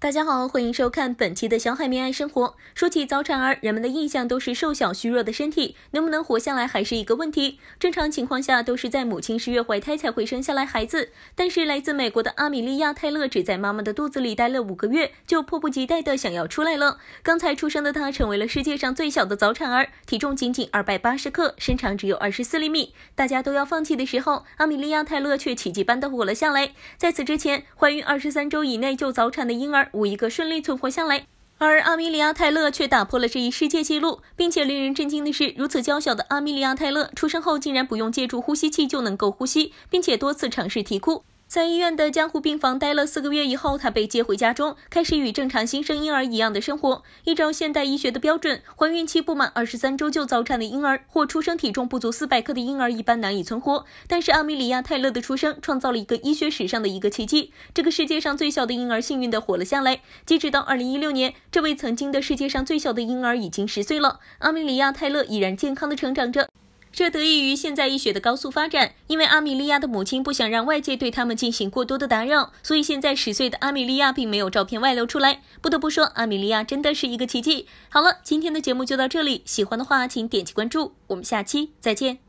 大家好，欢迎收看本期的小海绵爱生活。说起早产儿，人们的印象都是瘦小虚弱的身体，能不能活下来还是一个问题。正常情况下，都是在母亲十月怀胎才会生下来孩子。但是来自美国的阿米利亚泰勒只在妈妈的肚子里待了五个月，就迫不及待的想要出来了。刚才出生的她成为了世界上最小的早产儿，体重仅仅二百八十克，身长只有二十四厘米。大家都要放弃的时候，阿米利亚泰勒却奇迹般的活了下来。在此之前，怀孕二十三周以内就早产的婴儿。无一个顺利存活下来，而阿米莉亚·泰勒却打破了这一世界纪录，并且令人震惊的是，如此娇小的阿米莉亚·泰勒出生后竟然不用借助呼吸器就能够呼吸，并且多次尝试啼哭。在医院的江护病房待了四个月以后，他被接回家中，开始与正常新生婴儿一样的生活。依照现代医学的标准，怀孕期不满二十三周就早产的婴儿，或出生体重不足四百克的婴儿，一般难以存活。但是阿米里亚·泰勒的出生，创造了一个医学史上的一个奇迹。这个世界上最小的婴儿幸运地活了下来。截止到二零一六年，这位曾经的世界上最小的婴儿已经十岁了。阿米里亚·泰勒依然健康地成长着。这得益于现在医学的高速发展。因为阿米莉亚的母亲不想让外界对他们进行过多的打扰，所以现在十岁的阿米莉亚并没有照片外流出来。不得不说，阿米莉亚真的是一个奇迹。好了，今天的节目就到这里。喜欢的话，请点击关注。我们下期再见。